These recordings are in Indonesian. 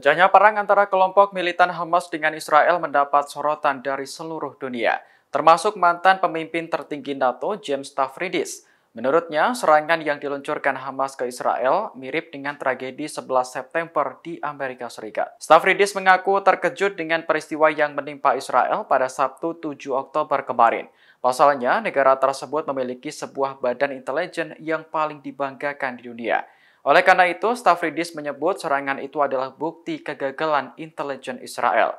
Pecahnya perang antara kelompok militan Hamas dengan Israel mendapat sorotan dari seluruh dunia, termasuk mantan pemimpin tertinggi NATO James Tafridis. Menurutnya, serangan yang diluncurkan Hamas ke Israel mirip dengan tragedi 11 September di Amerika Serikat. Stavridis mengaku terkejut dengan peristiwa yang menimpa Israel pada Sabtu 7 Oktober kemarin. Pasalnya, negara tersebut memiliki sebuah badan intelijen yang paling dibanggakan di dunia. Oleh karena itu, Stavridis menyebut serangan itu adalah bukti kegagalan intelijen Israel.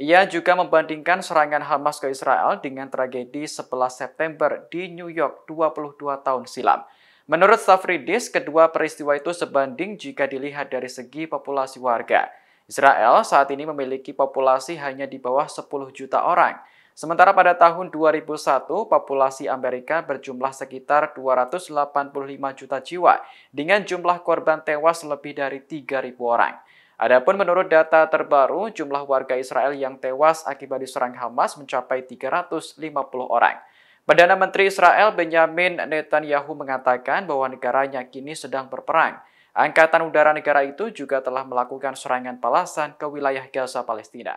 Ia juga membandingkan serangan Hamas ke Israel dengan tragedi 11 September di New York 22 tahun silam. Menurut Stavridis, kedua peristiwa itu sebanding jika dilihat dari segi populasi warga. Israel saat ini memiliki populasi hanya di bawah 10 juta orang. Sementara pada tahun 2001, populasi Amerika berjumlah sekitar 285 juta jiwa dengan jumlah korban tewas lebih dari 3.000 orang. Adapun menurut data terbaru, jumlah warga Israel yang tewas akibat diserang Hamas mencapai 350 orang. Perdana Menteri Israel Benjamin Netanyahu mengatakan bahwa negaranya kini sedang berperang. Angkatan Udara negara itu juga telah melakukan serangan balasan ke wilayah Gaza Palestina.